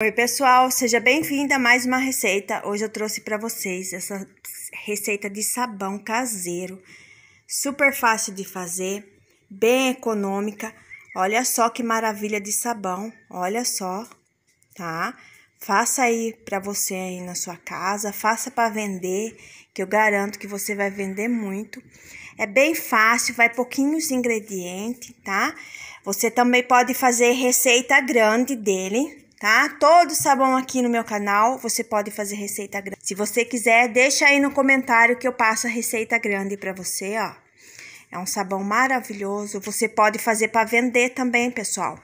Oi pessoal, seja bem vindo a mais uma receita. Hoje eu trouxe para vocês essa receita de sabão caseiro, super fácil de fazer, bem econômica. Olha só que maravilha de sabão, olha só, tá? Faça aí para você aí na sua casa, faça para vender, que eu garanto que você vai vender muito. É bem fácil, vai pouquinhos ingredientes, tá? Você também pode fazer receita grande dele, tá? Todo sabão aqui no meu canal, você pode fazer receita grande. Se você quiser, deixa aí no comentário que eu passo a receita grande para você, ó. É um sabão maravilhoso, você pode fazer para vender também, pessoal.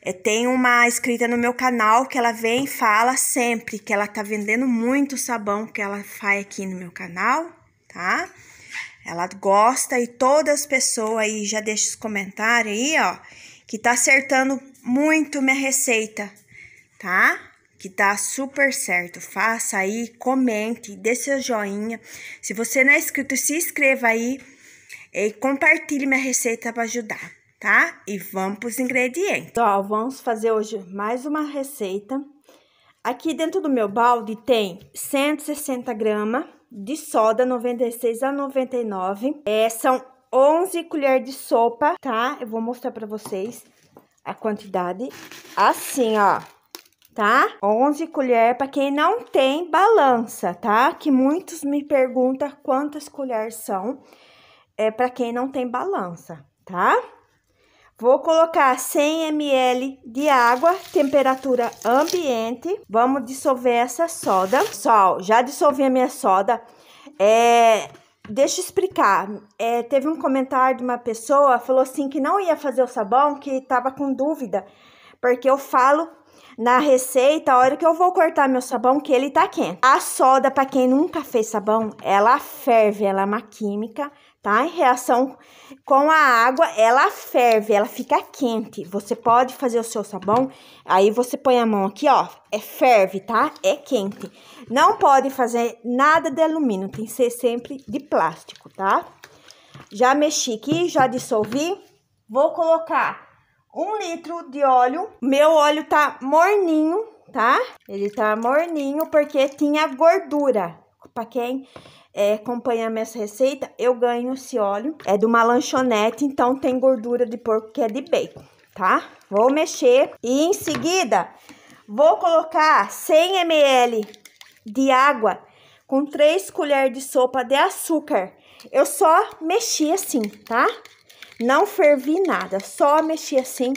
É, tem uma escrita no meu canal que ela vem e fala sempre que ela tá vendendo muito sabão que ela faz aqui no meu canal, tá? Ela gosta e todas as pessoas aí já deixa os comentários aí, ó, que tá acertando muito minha receita, tá? Que tá super certo. Faça aí, comente, dê seu joinha. Se você não é inscrito, se inscreva aí e compartilhe minha receita para ajudar, tá? E vamos para os ingredientes. Ó, vamos fazer hoje mais uma receita. Aqui dentro do meu balde tem 160 gramas de soda 96 a 99. É, são 11 colheres de sopa, tá? Eu vou mostrar para vocês a quantidade. Assim, ó tá? 11 colheres para quem não tem balança, tá? Que muitos me perguntam quantas colheres são é para quem não tem balança, tá? Vou colocar 100 ml de água, temperatura ambiente. Vamos dissolver essa soda. Pessoal, já dissolvi a minha soda. É, deixa eu explicar. É, teve um comentário de uma pessoa, falou assim que não ia fazer o sabão, que tava com dúvida, porque eu falo na receita, a hora que eu vou cortar meu sabão, que ele tá quente. A soda, para quem nunca fez sabão, ela ferve, ela é uma química, tá? Em reação com a água, ela ferve, ela fica quente. Você pode fazer o seu sabão, aí você põe a mão aqui, ó, é ferve, tá? É quente. Não pode fazer nada de alumínio, tem que ser sempre de plástico, tá? Já mexi aqui, já dissolvi. Vou colocar um litro de óleo. Meu óleo tá morninho, tá? Ele tá morninho porque tinha gordura. Para quem é, acompanha minha receita, eu ganho esse óleo. É de uma lanchonete, então tem gordura de porco que é de bacon, tá? Vou mexer e em seguida vou colocar 100 ml de água com 3 colheres de sopa de açúcar. Eu só mexi assim, tá? Não fervi nada, só mexi assim.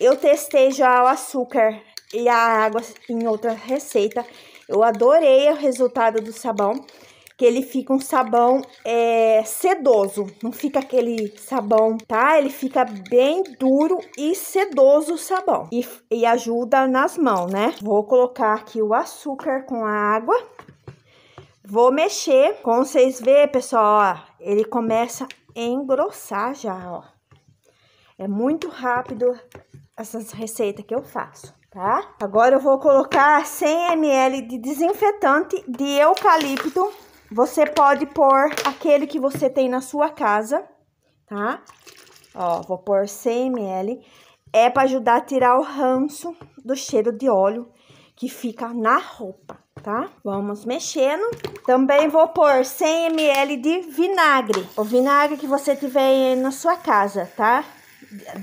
Eu testei já o açúcar e a água em outra receita. Eu adorei o resultado do sabão, que ele fica um sabão é, sedoso, não fica aquele sabão, tá? Ele fica bem duro e sedoso o sabão e, e ajuda nas mãos, né? Vou colocar aqui o açúcar com a água. Vou mexer, como vocês vê, pessoal, ó, ele começa engrossar já, ó. É muito rápido essas receitas que eu faço, tá? Agora eu vou colocar 100 ml de desinfetante de eucalipto. Você pode pôr aquele que você tem na sua casa, tá? Ó, vou pôr 100 ml. É para ajudar a tirar o ranço do cheiro de óleo que fica na roupa tá? Vamos mexendo. Também vou pôr 100 ml de vinagre. O vinagre que você tiver aí na sua casa, tá?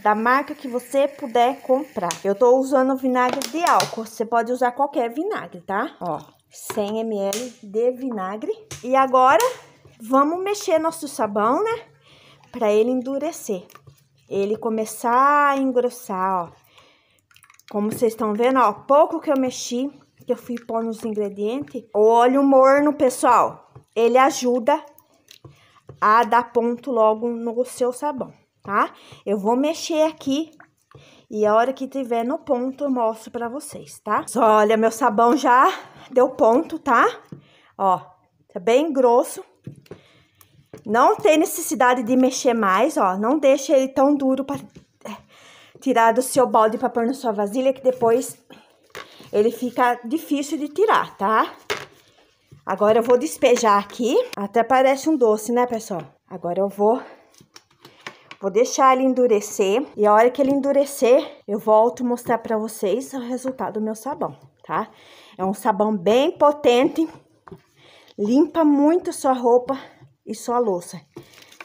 Da marca que você puder comprar. Eu tô usando vinagre de álcool. Você pode usar qualquer vinagre, tá? Ó, 100 ml de vinagre. E agora, vamos mexer nosso sabão, né? Pra ele endurecer. Ele começar a engrossar, ó. Como vocês estão vendo, ó, pouco que eu mexi, que eu fui pôr nos ingredientes. O óleo morno, pessoal, ele ajuda a dar ponto logo no seu sabão, tá? Eu vou mexer aqui e a hora que tiver no ponto eu mostro pra vocês, tá? Olha, meu sabão já deu ponto, tá? Ó, tá bem grosso. Não tem necessidade de mexer mais, ó. Não deixa ele tão duro para é, tirar do seu balde para pôr na sua vasilha que depois ele fica difícil de tirar, tá? Agora eu vou despejar aqui. Até parece um doce, né, pessoal? Agora eu vou... Vou deixar ele endurecer. E a hora que ele endurecer, eu volto mostrar pra vocês o resultado do meu sabão, tá? É um sabão bem potente. Limpa muito sua roupa e sua louça.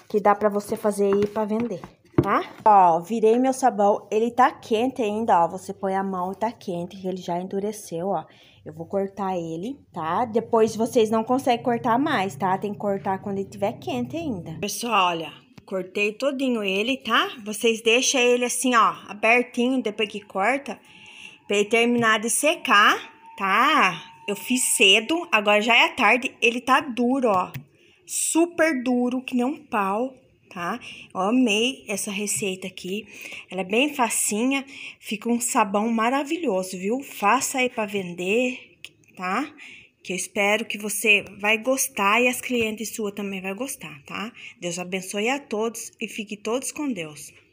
Que dá pra você fazer aí pra vender tá? Ó, virei meu sabão, ele tá quente ainda, ó, você põe a mão e tá quente, que ele já endureceu, ó. Eu vou cortar ele, tá? Depois vocês não conseguem cortar mais, tá? Tem que cortar quando ele tiver quente ainda. Pessoal, olha, cortei todinho ele, tá? Vocês deixam ele assim, ó, abertinho, depois que corta, pra ele terminar de secar, tá? Eu fiz cedo, agora já é tarde, ele tá duro, ó. Super duro, que nem um pau tá? Eu amei essa receita aqui. Ela é bem facinha, fica um sabão maravilhoso, viu? Faça aí para vender, tá? Que eu espero que você vai gostar e as clientes suas também vai gostar, tá? Deus abençoe a todos e fique todos com Deus.